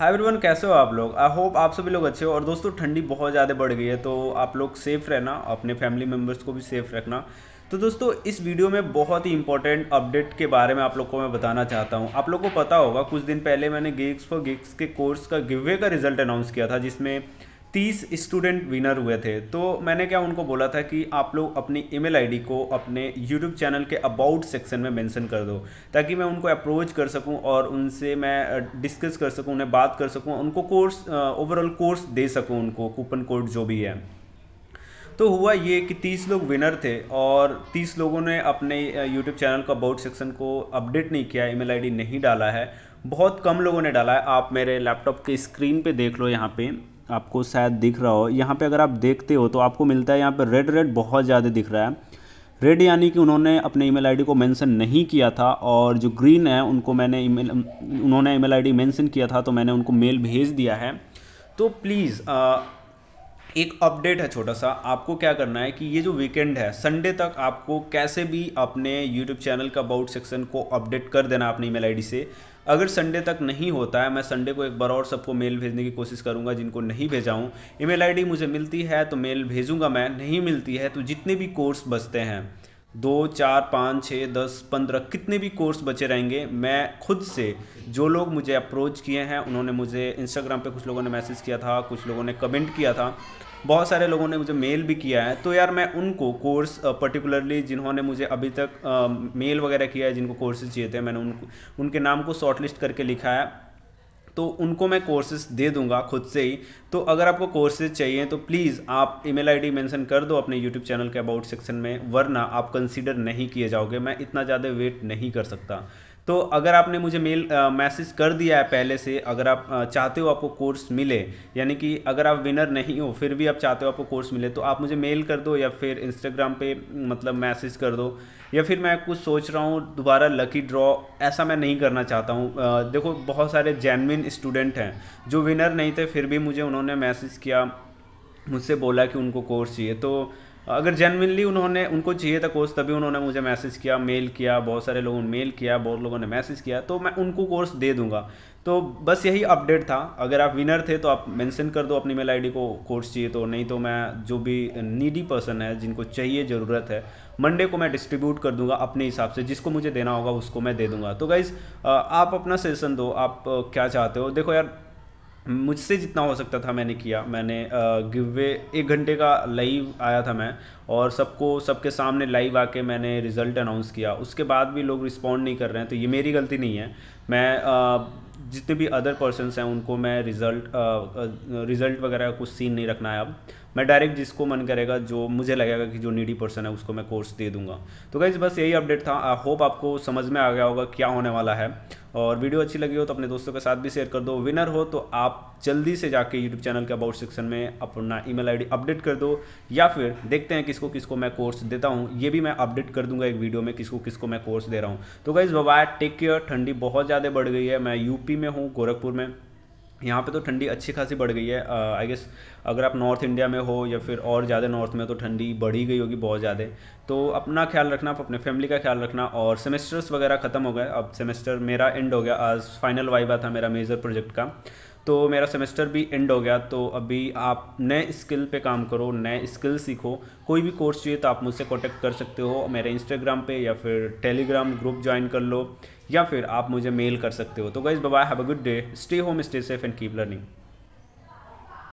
hi everyone कैसे हो आप लोग आई होप आप सभी लोग अच्छे हो और दोस्तों ठंडी बहुत ज़्यादा बढ़ गई है तो आप लोग सेफ़ रहना अपने फैमिली मेम्बर्स को भी सेफ़ रखना तो दोस्तों इस वीडियो में बहुत ही इंपॉर्टेंट अपडेट के बारे में आप लोग को मैं बताना चाहता हूँ आप लोग को पता होगा कुछ दिन पहले मैंने गिग्स फॉर गिग्स के कोर्स का गिवे का रिजल्ट अनाउंस किया था जिसमें तीस स्टूडेंट विनर हुए थे तो मैंने क्या उनको बोला था कि आप लोग अपनी ईमेल आईडी को अपने यूट्यूब चैनल के अबाउट सेक्शन में मेंशन कर दो ताकि मैं उनको अप्रोच कर सकूं और उनसे मैं डिस्कस कर सकूं उन्हें बात कर सकूं उनको कोर्स ओवरऑल कोर्स दे सकूं उनको कूपन कोड जो भी है तो हुआ ये कि तीस लोग विनर थे और तीस लोगों ने अपने यूट्यूब चैनल का अबाउट सेक्शन को अपडेट नहीं किया ई मेल नहीं डाला है बहुत कम लोगों ने डाला है आप मेरे लैपटॉप के स्क्रीन पर देख लो यहाँ पर आपको शायद दिख रहा हो यहाँ पे अगर आप देखते हो तो आपको मिलता है यहाँ पे रेड रेड बहुत ज़्यादा दिख रहा है रेड यानी कि उन्होंने अपने ईमेल आईडी को मेंशन नहीं किया था और जो ग्रीन है उनको मैंने ईमेल उन्होंने ईमेल आईडी मेंशन किया था तो मैंने उनको मेल भेज दिया है तो प्लीज़ एक अपडेट है छोटा सा आपको क्या करना है कि ये जो वीकेंड है संडे तक आपको कैसे भी अपने यूट्यूब चैनल का अबाउट सेक्शन को अपडेट कर देना अपनी ईमेल आईडी से अगर संडे तक नहीं होता है मैं संडे को एक बार और सबको मेल भेजने की कोशिश करूँगा जिनको नहीं भेजा हूँ ईमेल आईडी मुझे मिलती है तो मेल भेजूंगा मैं नहीं मिलती है तो जितने भी कोर्स बचते हैं दो चार पाँच छः दस पंद्रह कितने भी कोर्स बचे रहेंगे मैं खुद से जो लोग मुझे अप्रोच किए हैं उन्होंने मुझे इंस्टाग्राम पे कुछ लोगों ने मैसेज किया था कुछ लोगों ने कमेंट किया था बहुत सारे लोगों ने मुझे मेल भी किया है तो यार मैं उनको कोर्स पर्टिकुलरली जिन्होंने मुझे अभी तक मेल वगैरह किया है जिनको कोर्सेज चाहिए थे मैंने उनको उनके नाम को शॉर्टलिस्ट करके लिखा है तो उनको मैं कोर्सेज दे दूंगा खुद से ही तो अगर आपको कोर्सेज चाहिए तो प्लीज़ आप ईमेल आईडी मेंशन कर दो अपने यूट्यूब चैनल के अबाउट सेक्शन में वरना आप कंसीडर नहीं किए जाओगे मैं इतना ज़्यादा वेट नहीं कर सकता तो अगर आपने मुझे मेल मैसेज कर दिया है पहले से अगर आप आ, चाहते हो आपको कोर्स मिले यानी कि अगर आप विनर नहीं हो फिर भी आप चाहते हो आपको कोर्स मिले तो आप मुझे मेल कर दो या फिर इंस्टाग्राम पे मतलब मैसेज कर दो या फिर मैं कुछ सोच रहा हूँ दोबारा लकी ड्रॉ ऐसा मैं नहीं करना चाहता हूँ देखो बहुत सारे जैनविन स्टूडेंट हैं जो विनर नहीं थे फिर भी मुझे उन्होंने मैसेज किया मुझसे बोला कि उनको कोर्स चाहिए तो अगर जेनविनली उन्होंने उनको चाहिए था कोर्स तभी उन्होंने मुझे मैसेज किया मेल किया बहुत सारे लोगों ने मेल किया बहुत लोगों ने मैसेज किया तो मैं उनको कोर्स दे दूंगा तो बस यही अपडेट था अगर आप विनर थे तो आप मेंशन कर दो अपनी मेल आईडी को कोर्स चाहिए तो नहीं तो मैं जो भी नीडी पर्सन है जिनको चाहिए ज़रूरत है मंडे को मैं डिस्ट्रीब्यूट कर दूंगा अपने हिसाब से जिसको मुझे देना होगा उसको मैं दे दूंगा तो गाइज़ आप अपना सेशन दो आप क्या चाहते हो देखो यार मुझसे जितना हो सकता था मैंने किया मैंने गिवे एक घंटे का लाइव आया था मैं और सबको सबके सामने लाइव आके मैंने रिज़ल्ट अनाउंस किया उसके बाद भी लोग रिस्पॉन्ड नहीं कर रहे हैं तो ये मेरी गलती नहीं है मैं जितने भी अदर पर्सनस हैं उनको मैं रिज़ल्ट रिज़ल्ट वगैरह कुछ सीन नहीं रखना है अब मैं डायरेक्ट जिसको मन करेगा जो मुझे लगेगा कि जो नीडी पर्सन है उसको मैं कोर्स दे दूंगा तो गाइज़ बस यही अपडेट था आई होप आपको समझ में आ गया होगा क्या होने वाला है और वीडियो अच्छी लगी हो तो अपने दोस्तों के साथ भी शेयर कर दो विनर हो तो आप जल्दी से जाके यूट्यूब चैनल के अबाउट सेक्शन में अपना ईमेल आईडी अपडेट कर दो या फिर देखते हैं किसको किसको मैं कोर्स देता हूँ ये भी मैं अपडेट कर दूंगा एक वीडियो में किसको किसको मैं कोर्स दे रहा हूँ तो गाइज़ बाय टेक केयर ठंडी बहुत ज़्यादा बढ़ गई है मैं यूपी में हूँ गोरखपुर में यहाँ पे तो ठंडी अच्छी खासी बढ़ गई है आई गेस अगर आप नॉर्थ इंडिया में हो या फिर और ज़्यादा नॉर्थ में तो ठंडी बढ़ी गई होगी बहुत ज़्यादा तो अपना ख्याल रखना आप अपने फैमिली का ख्याल रखना और सेमेस्टर्स वगैरह ख़त्म हो गए अब सेमेस्टर मेरा एंड हो गया आज फाइनल वाइबा था मेरा मेजर प्रोजेक्ट का तो मेरा सेमेस्टर भी एंड हो गया तो अभी आप नए स्किल पे काम करो नए स्किल सीखो कोई भी कोर्स चाहिए तो आप मुझसे कांटेक्ट कर सकते हो मेरे इंस्टाग्राम पे या फिर टेलीग्राम ग्रुप ज्वाइन कर लो या फिर आप मुझे मेल कर सकते हो तो guys bye have a good day stay home stay safe and keep learning